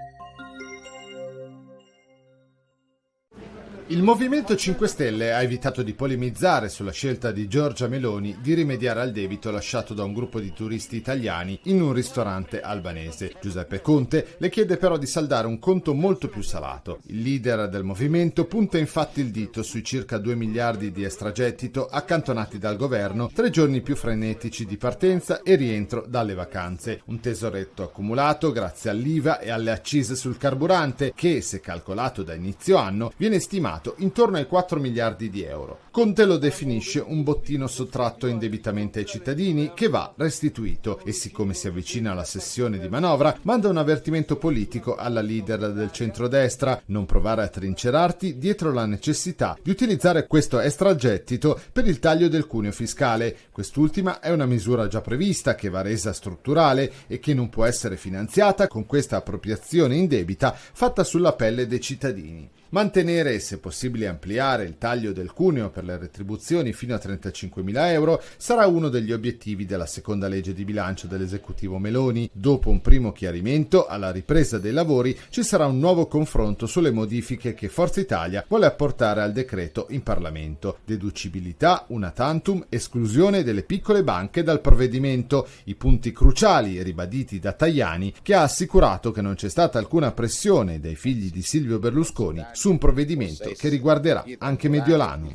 Música Il Movimento 5 Stelle ha evitato di polemizzare sulla scelta di Giorgia Meloni di rimediare al debito lasciato da un gruppo di turisti italiani in un ristorante albanese. Giuseppe Conte le chiede però di saldare un conto molto più salato. Il leader del movimento punta infatti il dito sui circa 2 miliardi di estragettito accantonati dal governo tre giorni più frenetici di partenza e rientro dalle vacanze. Un tesoretto accumulato grazie all'IVA e alle accise sul carburante che, se calcolato da inizio anno, viene stimato stimato intorno ai 4 miliardi di euro. Conte lo definisce un bottino sottratto indebitamente ai cittadini che va restituito e siccome si avvicina alla sessione di manovra manda un avvertimento politico alla leader del centrodestra non provare a trincerarti dietro la necessità di utilizzare questo extragettito per il taglio del cuneo fiscale. Quest'ultima è una misura già prevista che va resa strutturale e che non può essere finanziata con questa appropriazione indebita fatta sulla pelle dei cittadini mantenere e se possibile ampliare il taglio del cuneo per le retribuzioni fino a 35.000 euro sarà uno degli obiettivi della seconda legge di bilancio dell'esecutivo Meloni. Dopo un primo chiarimento, alla ripresa dei lavori ci sarà un nuovo confronto sulle modifiche che Forza Italia vuole apportare al decreto in Parlamento. Deducibilità, una tantum, esclusione delle piccole banche dal provvedimento, i punti cruciali ribaditi da Tajani che ha assicurato che non c'è stata alcuna pressione dai figli di Silvio Berlusconi su un provvedimento che riguarderà anche Mediolanum.